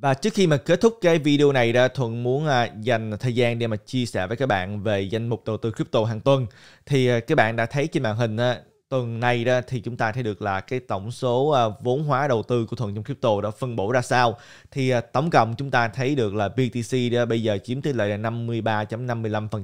Và trước khi mà kết thúc cái video này ra, Thuận muốn à, dành thời gian để mà chia sẻ với các bạn về danh mục đầu tư crypto hàng tuần. Thì à, các bạn đã thấy trên màn hình tuần này đó thì chúng ta thấy được là cái tổng số à, vốn hóa đầu tư của thuận trong crypto đã phân bổ ra sao thì tổng cộng chúng ta thấy được là BTC đó bây giờ chiếm tỷ lệ là 53.55%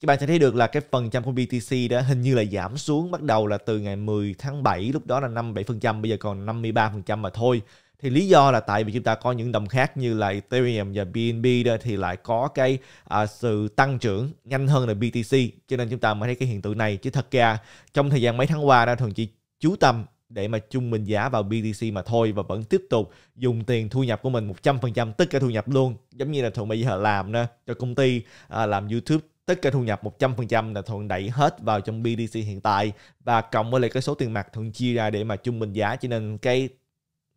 các bạn sẽ thấy được là cái phần trăm của BTC đó hình như là giảm xuống bắt đầu là từ ngày 10 tháng 7 lúc đó là 57% bây giờ còn 53% mà thôi thì lý do là tại vì chúng ta có những đồng khác như là Ethereum và BNB đó thì lại có cái à, sự tăng trưởng nhanh hơn là BTC cho nên chúng ta mới thấy cái hiện tượng này chứ thật ra trong thời gian mấy tháng qua đó thường chỉ chú tâm để mà chung bình giá vào BTC mà thôi và vẫn tiếp tục dùng tiền thu nhập của mình 100% tất cả thu nhập luôn giống như là thuận bây giờ làm đó cho công ty à, làm YouTube tất cả thu nhập 100% là thuận đẩy hết vào trong BTC hiện tại và cộng với lại cái số tiền mặt thuận chia ra để mà chung bình giá cho nên cái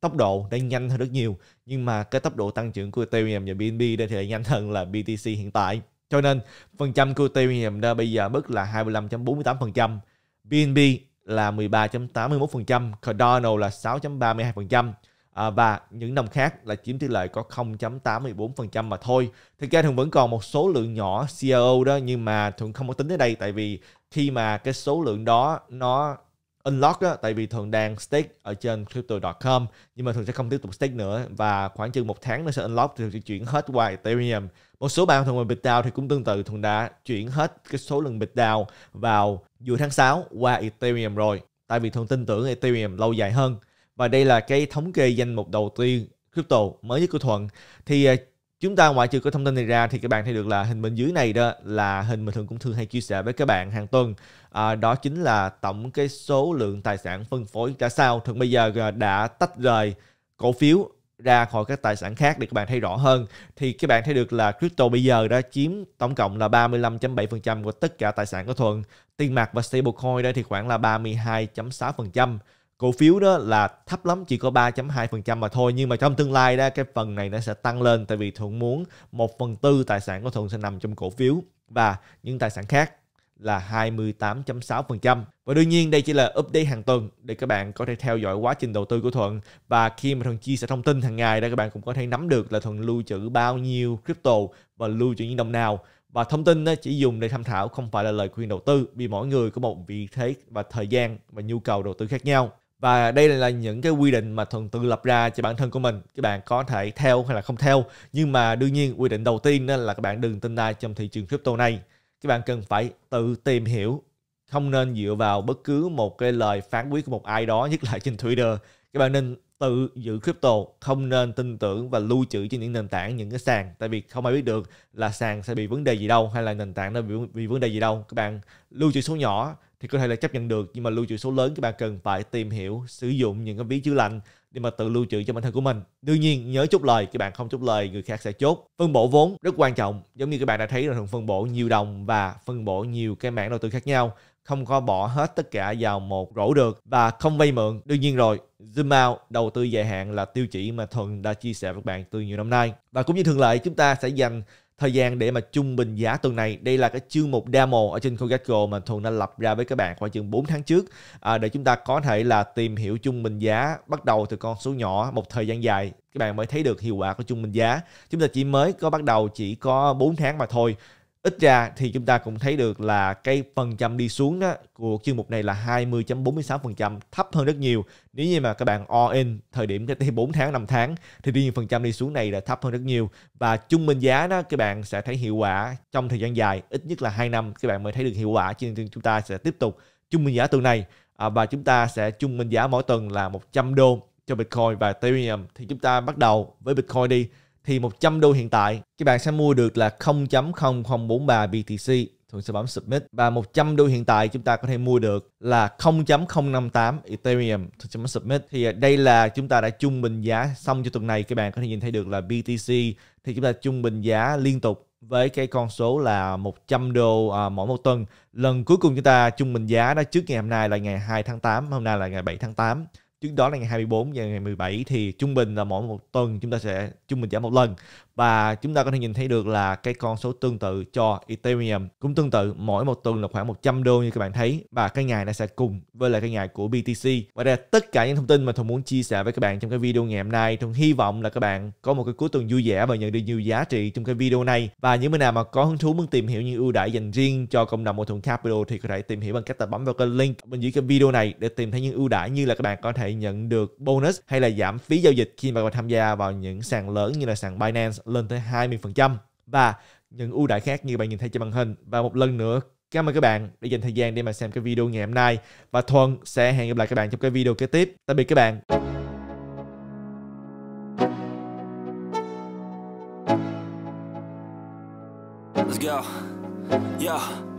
tốc độ đã nhanh hơn rất nhiều nhưng mà cái tốc độ tăng trưởng của Ethereum và BNB đã thì lại nhanh hơn là BTC hiện tại cho nên phần trăm của Ethereum đã bây giờ mức là 25.48% BNB là 13.81% Cardano là 6.32% À, và những đồng khác là chiếm tỷ lệ có 0.84% mà thôi. Thực ra thường vẫn còn một số lượng nhỏ CIO e đó nhưng mà thường không có tính tới đây tại vì khi mà cái số lượng đó nó unlock á, tại vì thường đang stake ở trên crypto.com nhưng mà thường sẽ không tiếp tục stake nữa và khoảng chừng một tháng nó sẽ unlock thì thường sẽ chuyển hết qua Ethereum. Một số bạn thường ngoài BitDAO thì cũng tương tự thường đã chuyển hết cái số lần BitDAO vào giữa tháng 6 qua Ethereum rồi tại vì thường tin tưởng Ethereum lâu dài hơn. Và đây là cái thống kê danh mục đầu tiên crypto mới nhất của Thuận thì à, chúng ta ngoại trừ có thông tin này ra thì các bạn thấy được là hình bên dưới này đó là hình mình thường cũng thường hay chia sẻ với các bạn hàng tuần à, đó chính là tổng cái số lượng tài sản phân phối ra sao thường bây giờ à, đã tách rời cổ phiếu ra khỏi các tài sản khác để các bạn thấy rõ hơn thì các bạn thấy được là crypto bây giờ đã chiếm tổng cộng là 35.7% của tất cả tài sản của Thuận tiền mặt và stablecoin đây thì khoảng là 32.6% cổ phiếu đó là thấp lắm chỉ có 3.2% mà thôi nhưng mà trong tương lai đó cái phần này nó sẽ tăng lên tại vì thuận muốn 1 phần tư tài sản của thuận sẽ nằm trong cổ phiếu và những tài sản khác là 28.6%. Và đương nhiên đây chỉ là update hàng tuần để các bạn có thể theo dõi quá trình đầu tư của Thuận và khi mà Thuận chia sẻ thông tin hàng ngày đó các bạn cũng có thể nắm được là Thuận lưu trữ bao nhiêu crypto và lưu trữ những đồng nào và thông tin chỉ dùng để tham khảo không phải là lời khuyên đầu tư vì mỗi người có một vị thế và thời gian và nhu cầu đầu tư khác nhau và đây là những cái quy định mà thần tự lập ra cho bản thân của mình các bạn có thể theo hay là không theo nhưng mà đương nhiên quy định đầu tiên là các bạn đừng tin ai trong thị trường crypto này các bạn cần phải tự tìm hiểu không nên dựa vào bất cứ một cái lời phán quyết của một ai đó nhất là trên Twitter các bạn nên tự giữ crypto không nên tin tưởng và lưu trữ trên những nền tảng những cái sàn tại vì không ai biết được là sàn sẽ bị vấn đề gì đâu hay là nền tảng nó bị, bị vấn đề gì đâu các bạn lưu trữ số nhỏ thì có thể là chấp nhận được nhưng mà lưu trữ số lớn các bạn cần phải tìm hiểu sử dụng những cái ví chữ lạnh để mà tự lưu trữ cho bản thân của mình đương nhiên nhớ chốt lời các bạn không chốt lời người khác sẽ chốt phân bổ vốn rất quan trọng giống như các bạn đã thấy là thường phân bổ nhiều đồng và phân bổ nhiều cái mảng đầu tư khác nhau không có bỏ hết tất cả vào một rổ được và không vay mượn đương nhiên rồi zoom out đầu tư dài hạn là tiêu chỉ mà thuần đã chia sẻ với các bạn từ nhiều năm nay và cũng như thường lệ chúng ta sẽ dành thời gian để mà trung bình giá tuần này đây là cái chương mục demo ở trên CoinGecko mà thường đã lập ra với các bạn khoảng chừng 4 tháng trước à, để chúng ta có thể là tìm hiểu trung bình giá bắt đầu từ con số nhỏ một thời gian dài các bạn mới thấy được hiệu quả của trung bình giá chúng ta chỉ mới có bắt đầu chỉ có 4 tháng mà thôi ít ra thì chúng ta cũng thấy được là cái phần trăm đi xuống đó của chuyên mục này là 20.46% thấp hơn rất nhiều nếu như mà các bạn all in thời điểm cái 4 tháng 5 tháng thì tuy nhiên phần trăm đi xuống này là thấp hơn rất nhiều và trung bình giá đó các bạn sẽ thấy hiệu quả trong thời gian dài ít nhất là 2 năm các bạn mới thấy được hiệu quả cho nên chúng ta sẽ tiếp tục trung bình giá tuần này à, và chúng ta sẽ trung bình giá mỗi tuần là 100 đô cho Bitcoin và Ethereum thì chúng ta bắt đầu với Bitcoin đi thì 100 đô hiện tại các bạn sẽ mua được là 0.0043 BTC Thuận sẽ bấm Submit và 100 đô hiện tại chúng ta có thể mua được là 0.058 Ethereum Thuận sẽ bấm Submit thì à, đây là chúng ta đã trung bình giá xong cho tuần này các bạn có thể nhìn thấy được là BTC thì chúng ta trung bình giá liên tục với cái con số là 100 đô à, mỗi một tuần. Lần cuối cùng chúng ta trung bình giá đó trước ngày hôm nay là ngày 2 tháng 8, hôm nay là ngày 7 tháng 8 trước đó là ngày 24 và ngày 17 thì trung bình là mỗi một tuần chúng ta sẽ trung bình giảm một lần và chúng ta có thể nhìn thấy được là cái con số tương tự cho Ethereum cũng tương tự mỗi một tuần là khoảng 100 đô như các bạn thấy và cái ngày nó sẽ cùng với lại cái ngày của BTC và đây là tất cả những thông tin mà Thông muốn chia sẻ với các bạn trong cái video ngày hôm nay Thông hy vọng là các bạn có một cái cuối tuần vui vẻ và nhận được nhiều giá trị trong cái video này và những người nào mà có hứng thú muốn tìm hiểu những ưu đãi dành riêng cho cộng đồng một thuận capital thì có thể tìm hiểu bằng cách là bấm vào cái link bên dưới cái video này để tìm thấy những ưu đãi như là các bạn có thể nhận được bonus hay là giảm phí giao dịch khi mà bạn tham gia vào những sàn lớn như là sàn Binance lên tới 20% và những ưu đãi khác như bạn nhìn thấy trên màn hình. Và một lần nữa, Cảm ơn các bạn đã dành thời gian để mà xem cái video ngày hôm nay và Thuần sẽ hẹn gặp lại các bạn trong cái video kế tiếp. Tạm biệt các bạn. Let's go. Yeah.